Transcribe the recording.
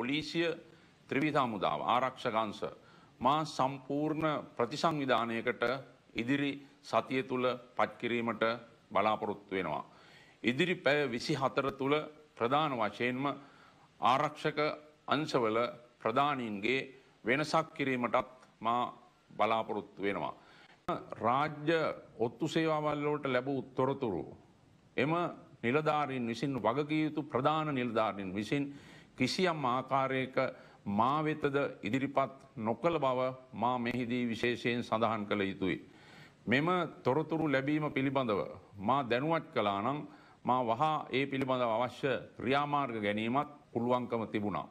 පොලිසිය ත්‍රිවිධාමුදාව ආරක්ෂකංශ මා සම්පූර්ණ ප්‍රතිසංවිධානයකට ඉදිරි සතිය තුළ පත්කිරීමට බලාපොරොත්තු වෙනවා. ඉදිරි පැය විසි හතර තුළ ප්‍රධාන වශයෙන්ම ආරක්ෂක අංශවල ප්‍රධානීන්ගේ වෙනසක් කිරීමටත් මා බලාපොරොත්තු වෙනවා. රාජ්‍ය ඔත්තු සේවාවල්ලෝට ලැබූ තොරතුරු. එම නිලධාරීන් විසින් වගකියයුතු ප්‍රධාන නිලධාරීන් විසින් කිසියම් ආකාරයක මා වෙතද ඉදිරිපත් නොකළ බව මා මෙහිදී විශේෂයෙන් සඳහන් කළ යුතුයි. මෙම තොරතුරු ලැබීම පිළිබඳව මා දැනුවත් කළා නම් මා වහා ඒ පිළිබඳව අවශ්‍ය ක්‍රියාමාර්ග ගැනීමත් පුළුවන්කම තිබුණා.